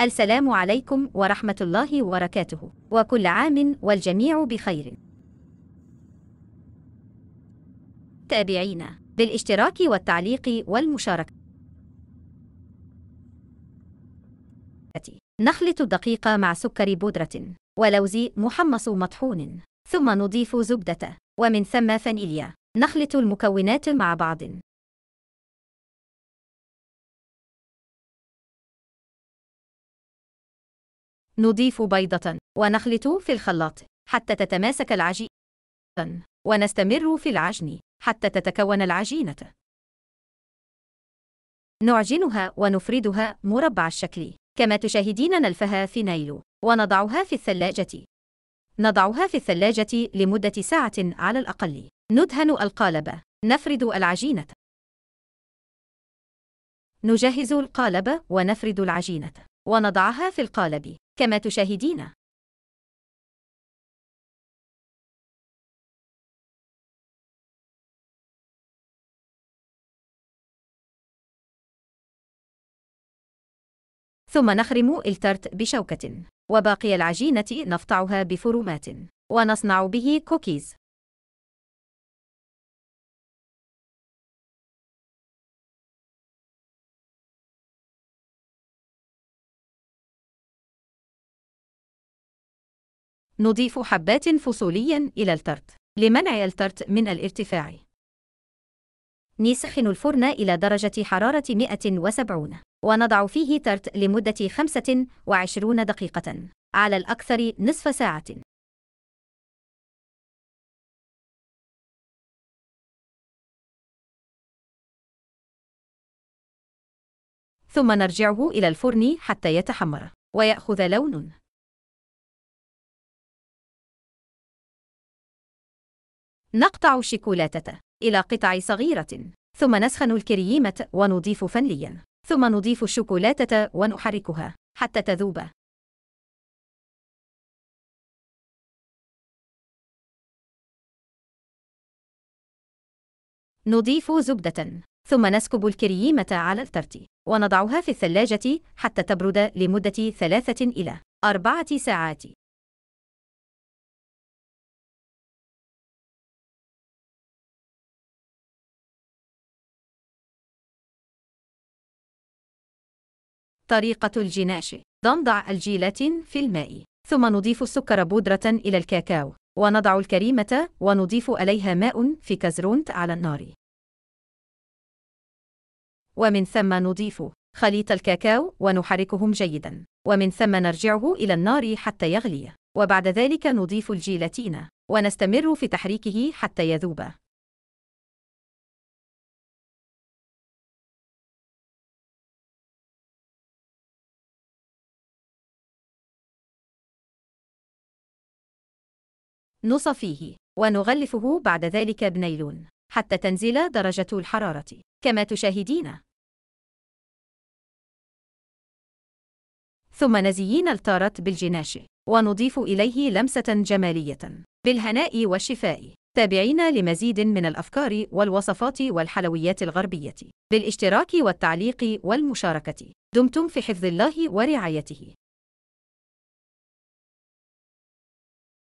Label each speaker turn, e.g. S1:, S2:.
S1: السلام عليكم ورحمة الله وبركاته وكل عام والجميع بخير تابعينا بالاشتراك والتعليق والمشاركة نخلط الدقيق مع سكر بودرة ولوز محمص مطحون ثم نضيف زبدة ومن ثم فانيليا نخلط المكونات مع بعض نضيف بيضة ونخلط في الخلاط حتى تتماسك العجينة ونستمر في العجن حتى تتكون العجينة نعجنها ونفردها مربع الشكل كما تشاهدين نلفها في نيلو ونضعها في الثلاجة نضعها في الثلاجة لمدة ساعة على الأقل ندهن القالب نفرد العجينة نجهز القالب ونفرد العجينة
S2: ونضعها في القالب كما تشاهدين ثم نخرم الترت بشوكة وباقي العجينة نفطعها بفرومات ونصنع به كوكيز نضيف حبات فصوليا
S1: إلى الترت لمنع الترت من الارتفاع. نسخن الفرن إلى درجة حرارة 170 ونضع فيه ترت لمدة 25 دقيقة على الأكثر نصف ساعة.
S2: ثم نرجعه إلى الفرن حتى يتحمر ويأخذ لون
S1: نقطع الشيكولاتة إلى قطع صغيرة ثم نسخن الكريمة ونضيف فنليا ثم نضيف الشوكولاتة ونحركها
S2: حتى تذوب نضيف زبدة
S1: ثم نسكب الكريمة على الترتي ونضعها في الثلاجة حتى تبرد لمدة ثلاثة إلى أربعة ساعات
S2: طريقة الجناش
S1: نضع الجيلاتين في الماء ثم نضيف السكر بودرة إلى الكاكاو ونضع الكريمة ونضيف إليها ماء في كزرونت على النار ومن ثم نضيف خليط الكاكاو ونحركهم جيدا ومن ثم نرجعه إلى النار حتى يغلي وبعد ذلك نضيف الجيلاتين ونستمر في تحريكه حتى يذوب
S2: نصفيه ونغلفه بعد ذلك بنيلون حتى تنزل درجة الحرارة كما تشاهدين
S1: ثم نزيين التارت بالجناش ونضيف إليه لمسة جمالية بالهناء والشفاء تابعينا لمزيد من الأفكار والوصفات والحلويات الغربية بالاشتراك والتعليق والمشاركة دمتم في حفظ الله ورعايته